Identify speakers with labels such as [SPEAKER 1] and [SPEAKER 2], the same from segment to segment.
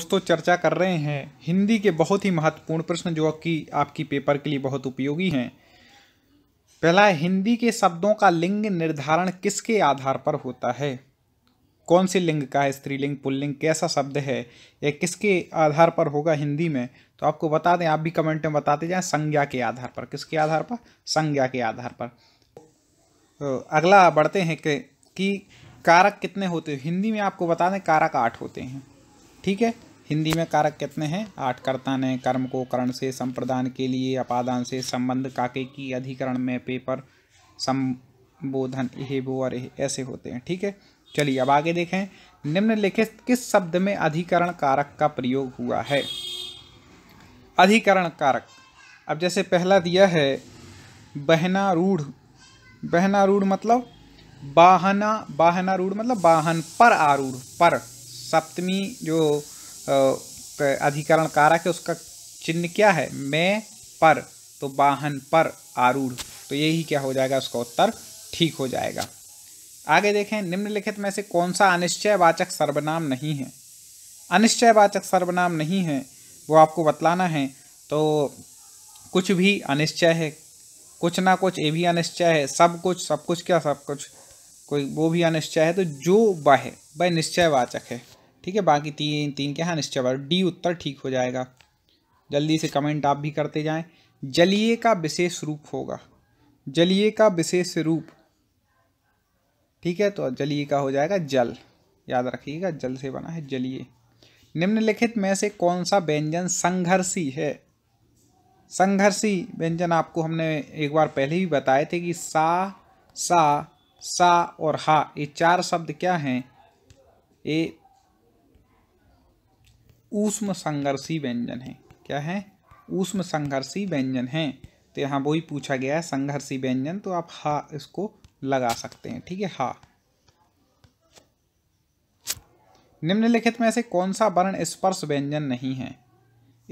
[SPEAKER 1] दोस्तों चर्चा कर रहे हैं हिंदी के बहुत ही महत्वपूर्ण प्रश्न जो कि आपकी पेपर के लिए बहुत उपयोगी हैं पहला है हिंदी के शब्दों का लिंग निर्धारण किसके आधार पर होता है कौन से लिंग का है स्त्रीलिंग पुल्लिंग कैसा शब्द है या किसके आधार पर होगा हिंदी में तो आपको बता दें आप भी कमेंट में बताते जाएं संज्ञा के आधार पर किसके आधार पर संज्ञा के आधार पर तो अगला बढ़ते हैं कि कारक कितने होते हैं हिंदी में आपको बता दें कारक आठ होते हैं ठीक है हिंदी में कारक कितने हैं आठ कर्ता ने कर्म को करण से संप्रदान के लिए अपादान से संबंध काके की अधिकरण में पेपर संबोधन एहे वो और ऐसे होते हैं ठीक है चलिए अब आगे देखें निम्नलिखित किस शब्द में अधिकरण कारक का प्रयोग हुआ है अधिकरण कारक अब जैसे पहला दिया है बहनारूढ़ बहनारूढ़ मतलब बाहना रूढ़ मतलब वाहन पर आरूढ़ पर सप्तमी जो अधिकरण कारक है उसका चिन्ह क्या है मैं पर तो वाहन पर आरूढ़ तो यही क्या हो जाएगा उसका उत्तर ठीक हो जाएगा आगे देखें निम्नलिखित में से कौन सा अनिश्चयवाचक सर्वनाम नहीं है अनिश्चयवाचक सर्वनाम नहीं है वो आपको बतलाना है तो कुछ भी अनिश्चय है कुछ ना कुछ ये भी अनिश्चय है सब कुछ सब कुछ क्या सब कुछ कोई वो भी अनिश्चय है तो जो वह वह निश्चयवाचक है ठीक है बाकी तीन तीन के हैं निश्चय डी उत्तर ठीक हो जाएगा जल्दी से कमेंट आप भी करते जाएं जलीय का विशेष रूप होगा जलीय का विशेष रूप ठीक है तो जलीय का हो जाएगा जल याद रखिएगा जल से बना है जलीय निम्नलिखित में से कौन सा व्यंजन संघर्षी है संघर्षी व्यंजन आपको हमने एक बार पहले भी बताए थे कि सा सा सा और हा ये चार शब्द क्या हैं ये ऊष्म संघर्षी व्यंजन है क्या है ऊष्म संघर्षी व्यंजन है तो यहाँ वही पूछा गया है संघर्षी व्यंजन तो आप हा इसको लगा सकते हैं ठीक है हा निम्नलिखित में से कौन सा वर्ण स्पर्श व्यंजन नहीं है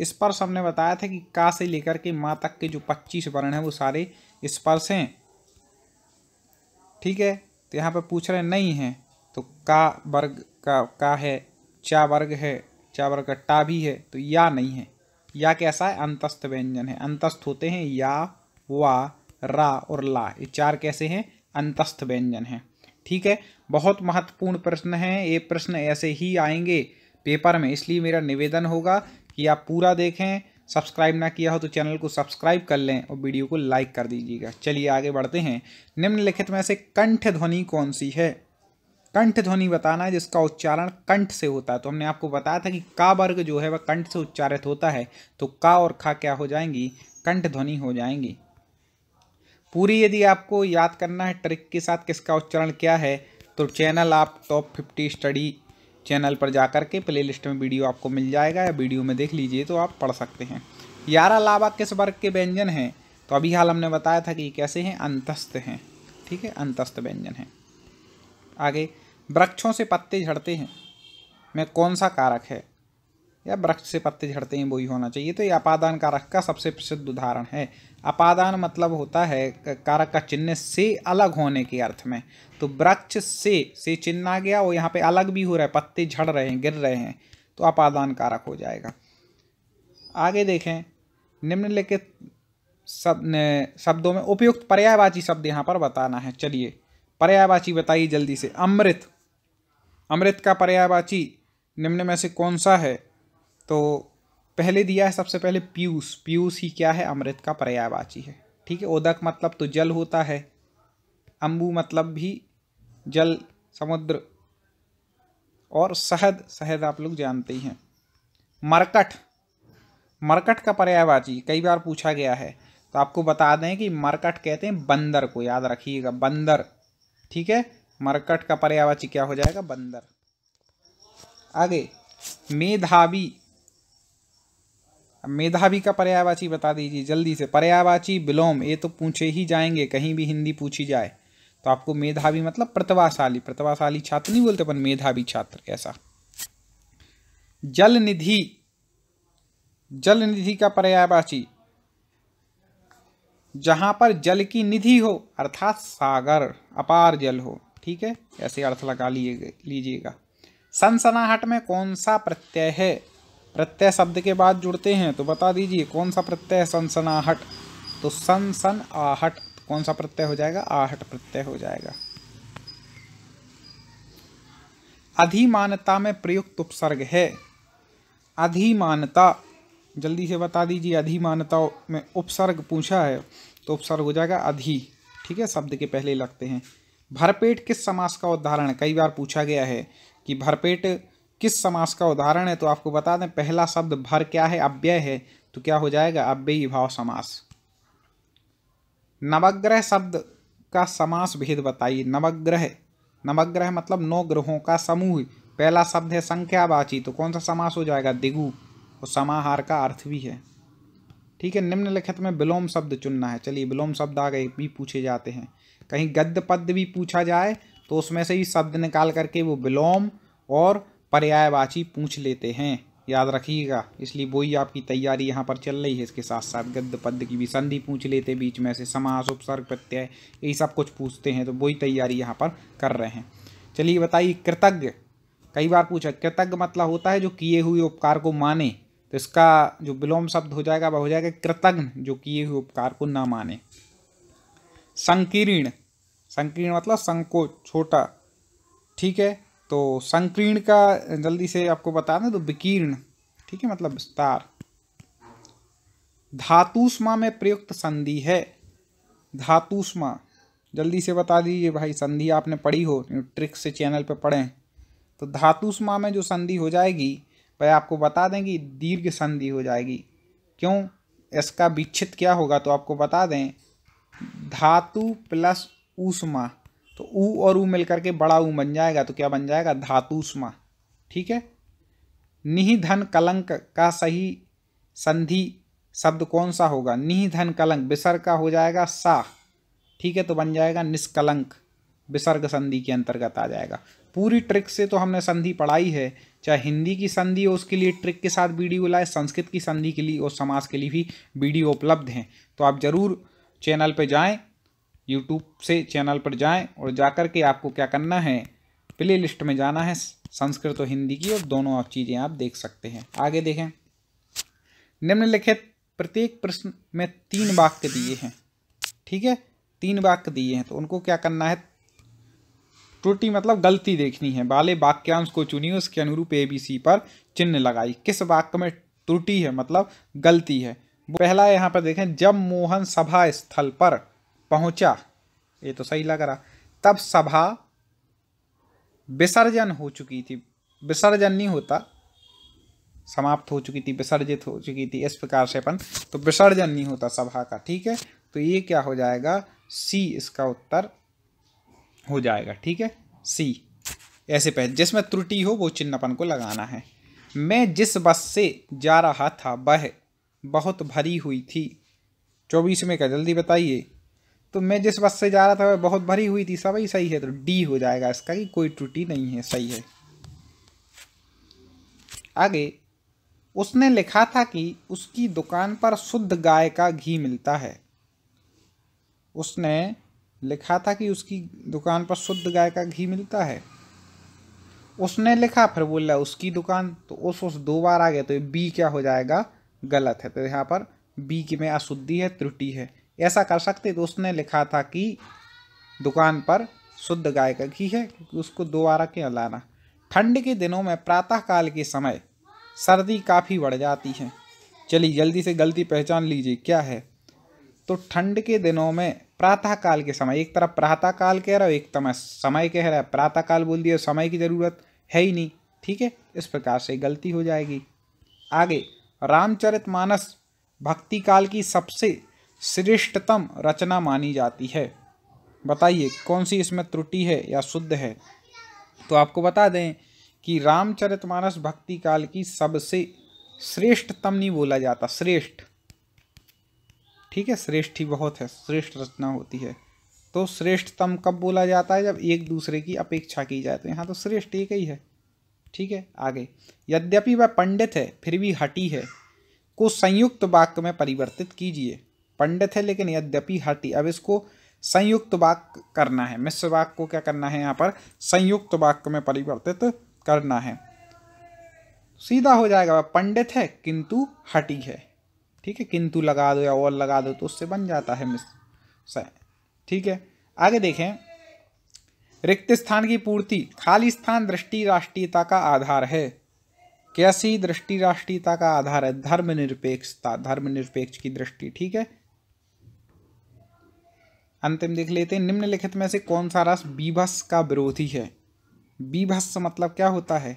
[SPEAKER 1] स्पर्श हमने बताया था कि का से लेकर के माँ तक के जो पच्चीस वर्ण हैं वो सारे स्पर्श हैं ठीक है तो यहाँ पर पूछ रहे नहीं है तो का वर्ग का का है चा वर्ग है चावर का टा भी है तो या नहीं है या कैसा है अंतस्थ व्यंजन है अंतस्थ होते हैं या वा रा और ला ये चार कैसे हैं अंतस्थ व्यंजन हैं ठीक है बहुत महत्वपूर्ण प्रश्न है ये प्रश्न ऐसे ही आएंगे पेपर में इसलिए मेरा निवेदन होगा कि आप पूरा देखें सब्सक्राइब ना किया हो तो चैनल को सब्सक्राइब कर लें और वीडियो को लाइक कर दीजिएगा चलिए आगे बढ़ते हैं निम्नलिखित में से कंठ ध्वनि कौन सी है कंठ ध्वनि बताना है जिसका उच्चारण कंठ से होता है तो हमने आपको बताया था कि का वर्ग जो है वह कंठ से उच्चारित होता है तो का और खा क्या हो जाएंगी कंठ ध्वनि हो जाएंगी पूरी यदि आपको याद करना है ट्रिक के साथ किसका उच्चारण क्या है तो चैनल आप टॉप फिफ्टी स्टडी चैनल पर जा कर के प्ले लिस्ट में वीडियो आपको मिल जाएगा या वीडियो में देख लीजिए तो आप पढ़ सकते हैं यारा लावा किस वर्ग के व्यंजन हैं तो अभी हाल हमने बताया था कि कैसे हैं अंतस्थ हैं ठीक है अंतस्थ व्यंजन हैं आगे वृक्षों से पत्ते झड़ते हैं में कौन सा कारक है या वृक्ष से पत्ते झड़ते हैं वही होना चाहिए तो ये अपादान कारक का सबसे प्रसिद्ध उदाहरण है अपादान मतलब होता है कारक का चिन्ह से अलग होने के अर्थ में तो वृक्ष से से चिन्ह आ गया और यहाँ पे अलग भी हो रहा है पत्ते झड़ रहे हैं गिर रहे हैं तो अपादान कारक हो जाएगा आगे देखें निम्नलिखित शब्द शब्दों में उपयुक्त पर्यायवाची शब्द यहाँ पर बताना है चलिए पर्यायवाची बताइए जल्दी से अमृत अमृत का पर्यायवाची निम्न में से कौन सा है तो पहले दिया है सबसे पहले पीयूष पीयूष ही क्या है अमृत का पर्यायवाची है ठीक है ओदक मतलब तो जल होता है अम्बू मतलब भी जल समुद्र और शहद शहद आप लोग जानते ही हैं मरकट मरकट का पर्यायवाची कई बार पूछा गया है तो आपको बता दें कि मरकट कहते हैं बंदर को याद रखिएगा बंदर ठीक है मरकट का पर्यावाची क्या हो जाएगा बंदर आगे मेधावी मेधावी का पर्यावाची बता दीजिए जल्दी से पर्यावाची विलोम ये तो पूछे ही जाएंगे कहीं भी हिंदी पूछी जाए तो आपको मेधावी मतलब प्रतिभाशाली प्रतिभाशाली छात्र नहीं बोलते अपन मेधावी छात्र ऐसा जल निधि जल निधि का पर्यायवाची जहाँ पर जल की निधि हो अर्थात सागर अपार जल हो ठीक है ऐसे अर्थ लगा लिए लीजिएगा सनसनाहट में कौन सा प्रत्यय है प्रत्यय शब्द के बाद जुड़ते हैं तो बता दीजिए कौन सा प्रत्यय है सनसनाहट तो सन सन आहट कौन सा प्रत्यय हो जाएगा आहट प्रत्यय हो जाएगा अधिमानता में प्रयुक्त उपसर्ग है अधिमानता जल्दी से बता दीजिए अधि मान्यता में उपसर्ग पूछा है तो उपसर्ग हो जाएगा अधि ठीक है शब्द के पहले लगते हैं भरपेट किस समास का उदाहरण कई बार पूछा गया है कि भरपेट किस समास का उदाहरण है तो आपको बता दें पहला शब्द भर क्या है अव्यय है तो क्या हो जाएगा अव्ययी भाव समास नवग्रह शब्द का समास भेद बताइए नवग्रह नवग्रह मतलब नौ ग्रहों का समूह पहला शब्द है संख्यावाची तो कौन सा समास हो जाएगा दिगु और तो समाहार का अर्थ भी है ठीक है निम्नलिखित में विलोम शब्द चुनना है चलिए विलोम शब्द आगे भी पूछे जाते हैं कहीं गद्य पद्य भी पूछा जाए तो उसमें से ही शब्द निकाल करके वो विलोम और पर्यायवाची पूछ लेते हैं याद रखिएगा इसलिए वही आपकी तैयारी यहाँ पर चल रही है इसके साथ साथ गद्य पद्य की भी संधि पूछ लेते बीच में से समास उपसर्ग प्रत्यय यही सब कुछ पूछते हैं तो वही तैयारी यहाँ पर कर रहे हैं चलिए बताइए कृतज्ञ कई बार पूछा कृतज्ञ मतलब होता है जो किए हुए उपकार को माने तो इसका जो विलोम शब्द हो जाएगा वह हो जाएगा कृतघ्न जो किए हुए उपकार को ना माने संकीर्ण संकीर्ण मतलब संकोच छोटा ठीक है तो संकीर्ण का जल्दी से आपको बता दें तो विकीर्ण ठीक है मतलब विस्तार धातुष्मा में प्रयुक्त संधि है धातुष्मा जल्दी से बता दीजिए भाई संधि आपने पढ़ी हो ट्रिक से चैनल पर पढ़ें तो धातुष्मा में जो संधि हो जाएगी पर आपको बता दें कि दीर्घ संधि हो जाएगी क्यों इसका विच्छित क्या होगा तो आपको बता दें धातु प्लस ऊष्मा तो ऊ और ऊ मिलकर के बड़ा ऊ बन जाएगा तो क्या बन जाएगा धातुष्मा ठीक है निधन कलंक का सही संधि शब्द कौन सा होगा निधन कलंक विसर्ग का हो जाएगा सा ठीक है तो बन जाएगा निष्कलंक विसर्ग संधि के अंतर्गत आ जाएगा पूरी ट्रिक से तो हमने संधि पढ़ाई है चाहे हिंदी की संधि हो उसके लिए ट्रिक के साथ वीडियो लाए संस्कृत की संधि के लिए और समाज के लिए भी वीडियो उपलब्ध हैं तो आप ज़रूर चैनल पर जाएँ यूट्यूब से चैनल पर जाएं और जाकर के आपको क्या करना है प्ले लिस्ट में जाना है संस्कृत और हिंदी की और दोनों चीज़ें आप देख सकते हैं आगे देखें निम्नलिखित प्रत्येक प्रश्न में तीन वाक्य दिए हैं ठीक है तीन वाक्य दिए हैं तो उनको क्या करना है त्रुटि मतलब गलती देखनी है वाले वाक्यांश को चुनिए उसके अनुरूप ए बी सी पर चिन्ह लगाई किस वाक्य में त्रुटि है मतलब गलती है पहला यहाँ पर देखें जब मोहन सभा स्थल पर पहुंचा ये तो सही लग रहा तब सभा विसर्जन हो चुकी थी विसर्जन नहीं होता समाप्त हो चुकी थी विसर्जित हो चुकी थी इस प्रकार से अपन तो विसर्जन नहीं होता सभा का ठीक है तो ये क्या हो जाएगा सी इसका उत्तर हो जाएगा ठीक है सी ऐसे पहले जिसमें त्रुटि हो वो चिन्ह अपन को लगाना है मैं जिस बस से जा रहा था वह बहुत भरी हुई थी चौबीस में का जल्दी बताइए तो मैं जिस बस से जा रहा था वह बहुत भरी हुई थी सब ही सही है तो डी हो जाएगा इसका कि कोई त्रुटि नहीं है सही है आगे उसने लिखा था कि उसकी दुकान पर शुद्ध गाय का घी मिलता है उसने लिखा था कि उसकी दुकान पर शुद्ध गाय का घी मिलता है उसने लिखा फिर बोला उसकी दुकान तो उस उस दो बार आ गया तो बी क्या हो जाएगा गलत है तो यहाँ पर बी की में अशुद्धि है त्रुटि है ऐसा कर सकते तो उसने लिखा था कि दुकान पर शुद्ध गाय का घी है क्योंकि उसको दोबारा क्यों लाना ठंड के दिनों में प्रातःकाल के समय सर्दी काफ़ी बढ़ जाती है चलिए जल्दी से गलती पहचान लीजिए क्या है तो ठंड के दिनों में प्रातः काल के समय एक तरफ प्रातः काल कह रहा हो एक तरह समय कह रहा है प्रातः काल बोल दिया समय की ज़रूरत है ही नहीं ठीक है इस प्रकार से गलती हो जाएगी आगे रामचरित मानस भक्ति काल की सबसे श्रेष्ठतम रचना मानी जाती है बताइए कौन सी इसमें त्रुटि है या शुद्ध है तो आपको बता दें कि रामचरित मानस भक्ति काल की सबसे श्रेष्ठतम नहीं बोला जाता श्रेष्ठ ठीक है श्रेष्ठ ही बहुत है श्रेष्ठ रचना होती है तो श्रेष्ठतम कब बोला जाता है जब एक दूसरे की अपेक्षा की जाए तो यहाँ तो श्रेष्ठ एक ही है ठीक है आगे यद्यपि वह पंडित है फिर भी हटी है को संयुक्त वाक्य में परिवर्तित कीजिए पंडित है लेकिन यद्यपि हटी अब इसको संयुक्त वाक्य करना है मिश्र वाक्य को क्या करना है यहाँ पर संयुक्त वाक्य में परिवर्तित करना है सीधा हो जाएगा वह पंडित है किंतु हटी है ठीक है किंतु लगा दो या और लगा दो तो उससे बन जाता है मिस ठीक है आगे देखें रिक्त स्थान की पूर्ति खाली स्थान दृष्टि राष्ट्रीयता का आधार है कैसी दृष्टि राष्ट्रीयता का आधार है धर्मनिरपेक्षता धर्मनिरपेक्ष की दृष्टि ठीक है अंतिम देख लेते हैं निम्नलिखित में से कौन सा रस बीभस का विरोधी है बीभस मतलब क्या होता है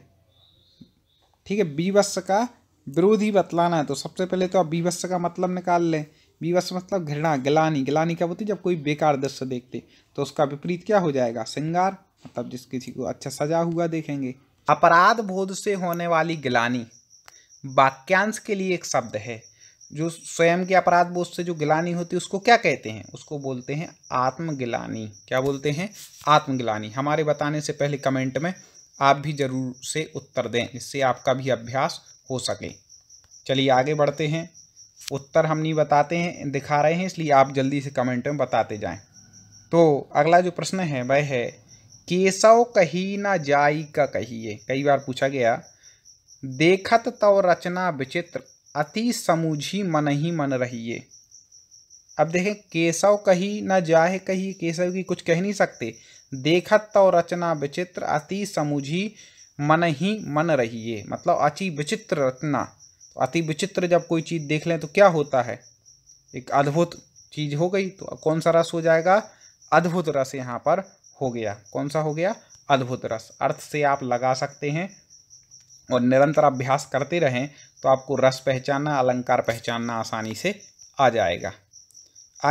[SPEAKER 1] ठीक है बीभस का विरोध ही बतलाना है तो सबसे पहले तो आप विवश का मतलब निकाल लें विवश मतलब घृणा गिलानी गिलानी क्या होती है जब कोई बेकार दृश्य देखते तो उसका विपरीत क्या हो जाएगा श्रृंगार मतलब जिस किसी को अच्छा सजा हुआ देखेंगे अपराध बोध से होने वाली गिलानी वाक्यांश के लिए एक शब्द है जो स्वयं के अपराध बोध से जो गिलानी होती है उसको क्या कहते हैं उसको बोलते हैं आत्मगिलानी क्या बोलते हैं आत्मगिलानी हमारे बताने से पहले कमेंट में आप भी ज़रूर से उत्तर दें इससे आपका भी अभ्यास हो सके चलिए आगे बढ़ते हैं उत्तर हम नहीं बताते हैं दिखा रहे हैं इसलिए आप जल्दी से कमेंट में बताते जाएं तो अगला जो प्रश्न है वह है केशव कही ना जाई का कहिए कई बार पूछा गया देखत तव रचना विचित्र अति समूझी मन ही मन रहिए अब देखें केशव कही ना जाए कही केशव की कुछ कह नहीं सकते देखत तव रचना विचित्र अति समूझी मन ही मन रहिए मतलब अति विचित्र रचना तो अति विचित्र जब कोई चीज़ देख लें तो क्या होता है एक अद्भुत चीज़ हो गई तो कौन सा रस हो जाएगा अद्भुत रस यहाँ पर हो गया कौन सा हो गया अद्भुत रस अर्थ से आप लगा सकते हैं और निरंतर अभ्यास करते रहें तो आपको रस पहचानना अलंकार पहचानना आसानी से आ जाएगा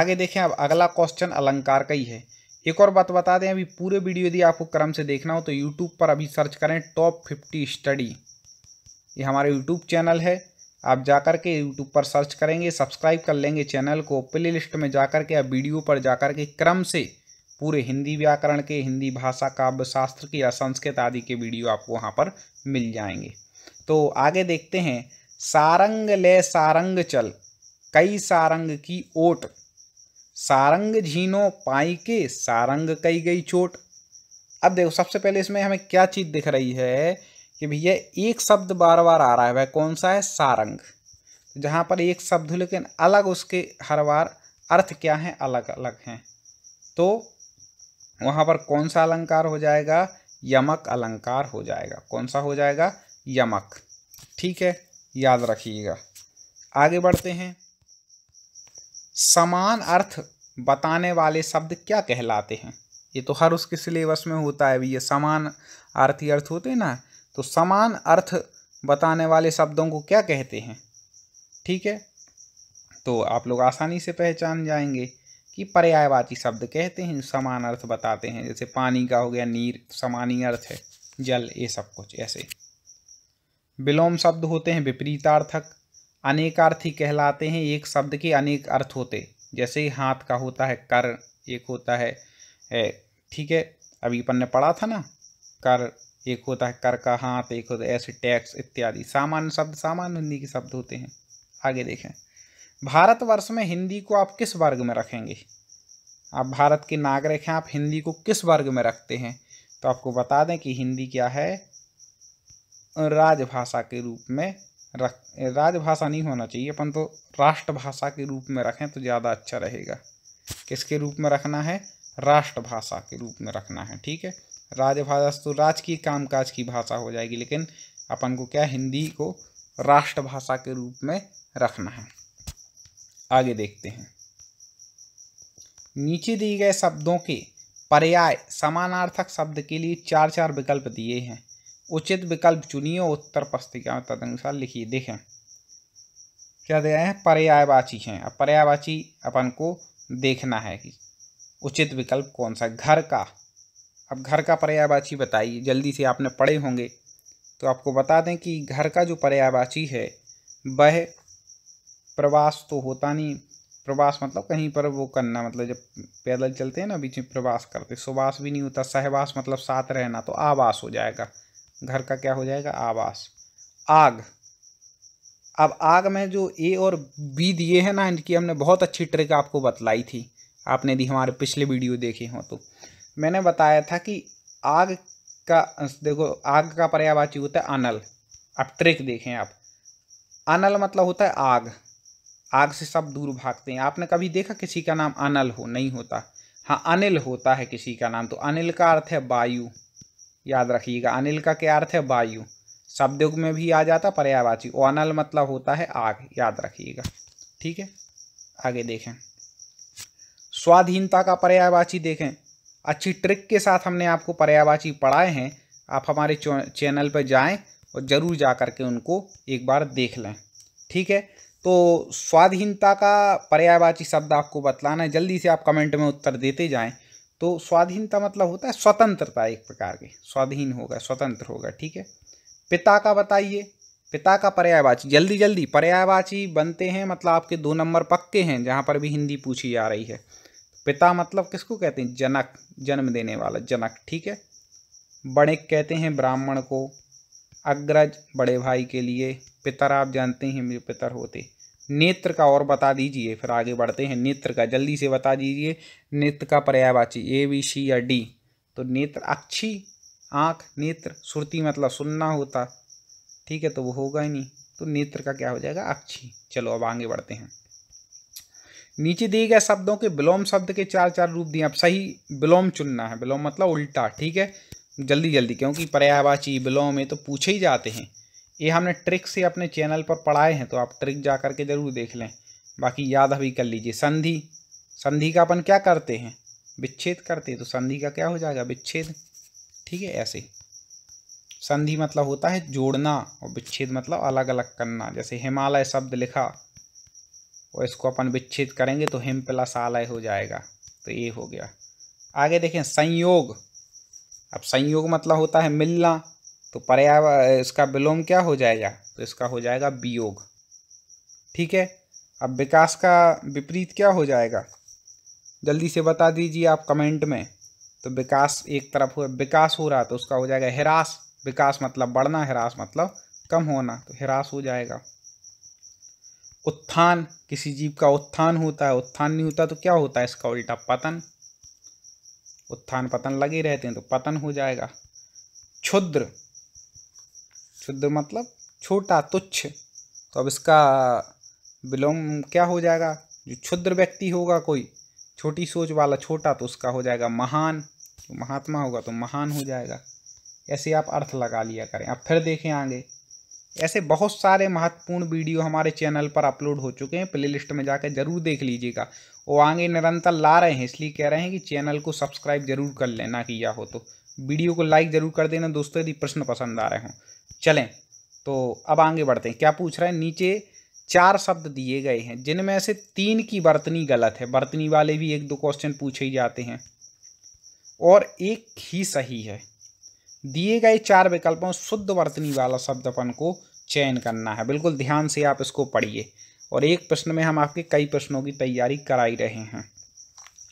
[SPEAKER 1] आगे देखें अब अगला क्वेश्चन अलंकार का ही है एक और बात बता दें अभी पूरे वीडियो यदि आपको क्रम से देखना हो तो यूट्यूब पर अभी सर्च करें टॉप फिफ्टी स्टडी ये हमारा यूट्यूब चैनल है आप जा कर के यूट्यूब पर सर्च करेंगे सब्सक्राइब कर लेंगे चैनल को प्ले लिस्ट में जा कर के या वीडियो पर जा कर के क्रम से पूरे हिंदी व्याकरण के हिंदी भाषा काव्य शास्त्र के या संस्कृत आदि के वीडियो आपको वहाँ पर मिल जाएंगे तो आगे देखते हैं सारंग ले सारंग चल कई सारंग की ओट सारंग झीनो पाई के सारंग कई गई चोट अब देखो सबसे पहले इसमें हमें क्या चीज़ दिख रही है कि भैया एक शब्द बार बार आ रहा है वह कौन सा है सारंग जहाँ पर एक शब्द लेकिन अलग उसके हर बार अर्थ क्या हैं अलग अलग हैं तो वहाँ पर कौन सा अलंकार हो जाएगा यमक अलंकार हो जाएगा कौन सा हो जाएगा यमक ठीक है याद रखिएगा आगे बढ़ते हैं समान अर्थ बताने वाले शब्द क्या कहलाते हैं ये तो हर उसके सिलेबस में होता है ये समान आर्थी अर्थ होते हैं ना तो समान अर्थ बताने वाले शब्दों को क्या कहते हैं ठीक है तो आप लोग आसानी से पहचान जाएंगे कि पर्यायवाची शब्द कहते हैं समान अर्थ बताते हैं जैसे पानी का हो गया नीर तो समान ही अर्थ है जल ये सब कुछ ऐसे विलोम शब्द होते हैं विपरीतार्थक अनेकार्थी कहलाते हैं एक शब्द के अनेक अर्थ होते जैसे हाथ का होता है कर एक होता है ठीक है अभी अपन ने पढ़ा था ना कर एक होता है कर का हाथ एक होता है ऐसे टैक्स इत्यादि सामान्य शब्द सामान्य हिंदी के शब्द होते हैं आगे देखें भारतवर्ष में हिंदी को आप किस वर्ग में रखेंगे आप भारत के नागरिक हैं आप हिंदी को किस वर्ग में रखते हैं तो आपको बता दें कि हिंदी क्या है राजभाषा के रूप में रख राजभाषा नहीं होना चाहिए अपन तो राष्ट्रभाषा के रूप में रखें तो ज़्यादा अच्छा रहेगा किसके रूप में रखना है राष्ट्रभाषा के रूप में रखना है ठीक है राजभाषा तो राज की कामकाज की भाषा हो जाएगी लेकिन अपन को क्या हिंदी को राष्ट्रभाषा के रूप में रखना है आगे देखते हैं नीचे दिए गए शब्दों के पर्याय समानार्थक शब्द के लिए चार चार विकल्प दिए हैं उचित विकल्प चुनिए उत्तर पुस्तिका में तदनुसार लिखिए देखें क्या दे रहे हैं पर्यायवाची हैं अब पर्यायवाची अपन को देखना है कि उचित विकल्प कौन सा घर का अब घर का पर्यायवाची बताइए जल्दी से आपने पढ़े होंगे तो आपको बता दें कि घर का जो पर्यायवाची है वह प्रवास तो होता नहीं प्रवास मतलब कहीं पर वो करना मतलब जब पैदल चलते हैं ना बीच में प्रवास करते सुवास भी नहीं होता सहवास मतलब साथ रहना तो आवास हो जाएगा घर का क्या हो जाएगा आवास आग अब आग में जो ए और बी दिए हैं ना इनकी हमने बहुत अच्छी ट्रिक आपको बतलाई थी आपने यदि हमारे पिछले वीडियो देखे हों तो मैंने बताया था कि आग का देखो आग का पर्यावाची होता है अनल अब ट्रिक देखें आप अनल मतलब होता है आग आग से सब दूर भागते हैं आपने कभी देखा किसी का नाम अनल हो नहीं होता हाँ अनिल होता है किसी का नाम तो अनिल का अर्थ है वायु याद रखिएगा अनिल का क्या अर्थ है वायु शब्दयुग में भी आ जाता पर्यायवाची अनल मतलब होता है आग याद रखिएगा ठीक है आगे देखें स्वाधीनता का पर्यायवाची देखें अच्छी ट्रिक के साथ हमने आपको पर्यायवाची पढ़ाए हैं आप हमारे चैनल पर जाएं और ज़रूर जा कर के उनको एक बार देख लें ठीक है तो स्वाधीनता का पर्यायवाची शब्द आपको बतलाना है जल्दी से आप कमेंट में उत्तर देते जाएं तो स्वाधीनता मतलब होता है स्वतंत्रता एक प्रकार के स्वाधीन होगा स्वतंत्र होगा ठीक है पिता का बताइए पिता का पर्यायवाची जल्दी जल्दी पर्यायवाची बनते हैं मतलब आपके दो नंबर पक्के हैं जहाँ पर भी हिंदी पूछी जा रही है पिता मतलब किसको कहते हैं जनक जन्म देने वाला जनक ठीक है बड़े कहते हैं ब्राह्मण को अग्रज बड़े भाई के लिए पितर आप जानते हैं मेरे पितर होते नेत्र का और बता दीजिए फिर आगे बढ़ते हैं नेत्र का जल्दी से बता दीजिए नेत्र का पर्यायवाची ए बी सी या डी तो नेत्र अच्छी आँख नेत्र सुरती मतलब सुनना होता ठीक है तो वो होगा ही नहीं तो नेत्र का क्या हो जाएगा अच्छी चलो अब आगे बढ़ते हैं नीचे दिए गए शब्दों के विलोम शब्द के चार चार रूप दिए आप सही विलोम चुनना है विलोम मतलब उल्टा ठीक है जल्दी जल्दी क्योंकि पर्यायवाची विलोम है तो पूछे ही जाते हैं ये हमने ट्रिक्स ही अपने चैनल पर पढ़ाए हैं तो आप ट्रिक जा करके ज़रूर देख लें बाकी याद अभी कर लीजिए संधि संधि का अपन क्या करते हैं विच्छेद करते हैं तो संधि का क्या हो जाएगा विच्छेद ठीक है ऐसे संधि मतलब होता है जोड़ना और विच्छेद मतलब अलग अलग करना जैसे हिमालय शब्द लिखा और इसको अपन विच्छेद करेंगे तो हिम प्लस आलय हो जाएगा तो ये हो गया आगे देखें संयोग अब संयोग मतलब होता है मिलना तो पर्याय इसका विलोम क्या हो जाएगा तो इसका हो जाएगा वियोग ठीक है अब विकास का विपरीत क्या हो जाएगा जल्दी से बता दीजिए आप कमेंट में तो विकास एक तरफ हो विकास हो रहा तो उसका हो जाएगा हिरास विकास मतलब बढ़ना हिरास मतलब कम होना तो हिरास हो जाएगा उत्थान किसी जीव का उत्थान होता है उत्थान नहीं होता तो क्या होता है इसका उल्टा पतन उत्थान पतन लगे रहते हैं तो पतन हो जाएगा क्षुद्र क्षुद्र मतलब छोटा तुच्छ तो अब इसका विलोम क्या हो जाएगा जो क्षुद्र व्यक्ति होगा कोई छोटी सोच वाला छोटा तो उसका हो जाएगा महान जो तो महात्मा होगा तो महान हो जाएगा ऐसे आप अर्थ लगा लिया करें आप फिर देखें आगे ऐसे बहुत सारे महत्वपूर्ण वीडियो हमारे चैनल पर अपलोड हो चुके हैं प्लेलिस्ट में जाकर जरूर देख लीजिएगा वो आगे निरंतर ला रहे हैं इसलिए कह रहे हैं कि चैनल को सब्सक्राइब जरूर कर लेना किया हो तो वीडियो को लाइक जरूर कर देना दोस्तों यदि प्रश्न पसंद आ रहे हों चलें तो अब आगे बढ़ते हैं क्या पूछ रहा है नीचे चार शब्द दिए गए हैं जिनमें से तीन की बर्तनी गलत है बर्तनी वाले भी एक दो क्वेश्चन पूछे ही जाते हैं और एक ही सही है दिए गए चार विकल्पों शुद्ध वर्तनी वाला शब्द अपन को चयन करना है बिल्कुल ध्यान से आप इसको पढ़िए और एक प्रश्न में हम आपके कई प्रश्नों की तैयारी कराई रहे हैं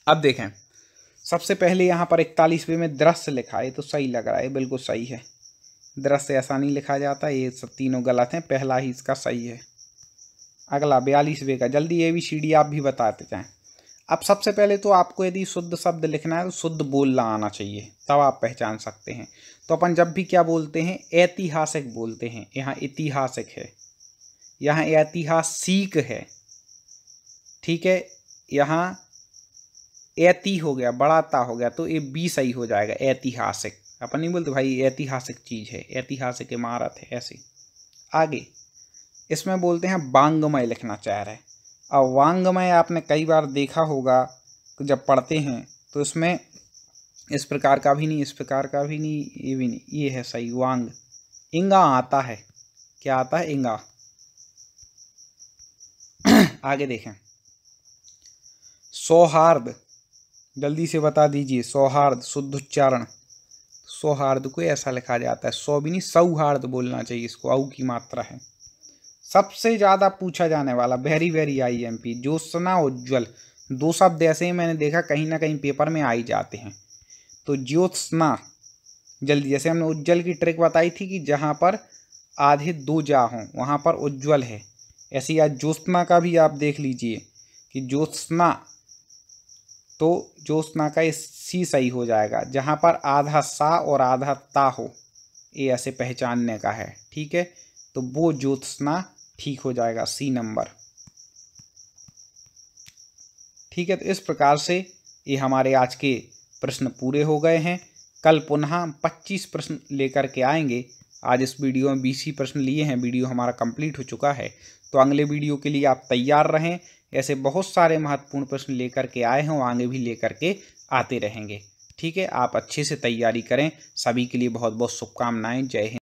[SPEAKER 1] अब देखें सबसे पहले यहाँ पर इकतालीसवें में दृश्य लिखा है तो सही लग रहा है बिल्कुल सही है दृश्य ऐसा नहीं लिखा जाता ये सब तीनों गलत हैं पहला ही इसका सही है अगला बयालीसवें का जल्दी ए बी सी डी आप भी बताते जाएँ अब सबसे पहले तो आपको यदि शुद्ध शब्द लिखना है तो शुद्ध बोलना आना चाहिए तब आप पहचान सकते हैं तो अपन जब भी क्या बोलते हैं ऐतिहासिक बोलते हैं यहाँ ऐतिहासिक है यहाँ ऐतिहासिक है ठीक है यहाँ ऐति हो गया बड़ाता हो गया तो ये बी सही हो जाएगा ऐतिहासिक अपन नहीं बोलते भाई ऐतिहासिक चीज़ है ऐतिहासिक इमारत है ऐसी आगे इसमें बोलते हैं वांगमय लिखना चाह रहे अब वांगमय आपने कई बार देखा होगा जब पढ़ते हैं तो इसमें इस प्रकार का भी नहीं इस प्रकार का भी नहीं ये भी नहीं ये है सही वांग इंगा आता है क्या आता है इंगा आगे देखें सौहार्द जल्दी से बता दीजिए सौहार्द शुद्ध उच्चारण सौहार्द को ऐसा लिखा जाता है सौबिनी सौहार्द बोलना चाहिए इसको औ की मात्रा है सबसे ज़्यादा पूछा जाने वाला very very I M P Jyotsna Ujjwal दो शब्द ऐसे ही मैंने देखा कहीं ना कहीं पेपर में आ ही जाते हैं तो ज्योत्सना जल्दी जैसे हमने उज्ज्वल की ट्रिक बताई थी कि जहाँ पर आधे दो जा हों वहाँ पर उज्ज्वल है ऐसे ही आज ज्योत्सना का भी आप देख लीजिए कि ज्योत्सना तो जो ना का सी सही हो जाएगा जहाँ पर आधा सा और आधा ता हो ये ऐसे पहचानने का है ठीक है तो वो ज्योत्सना ठीक हो जाएगा सी नंबर ठीक है तो इस प्रकार से ये हमारे आज के प्रश्न पूरे हो गए हैं कल पुनः 25 प्रश्न लेकर के आएंगे आज इस वीडियो में बीस ही प्रश्न लिए हैं वीडियो हमारा कंप्लीट हो चुका है तो अगले वीडियो के लिए आप तैयार रहें ऐसे बहुत सारे महत्वपूर्ण प्रश्न लेकर के आए हैं और आगे भी लेकर के आते रहेंगे ठीक है आप अच्छे से तैयारी करें सभी के लिए बहुत बहुत शुभकामनाएं जय हिंद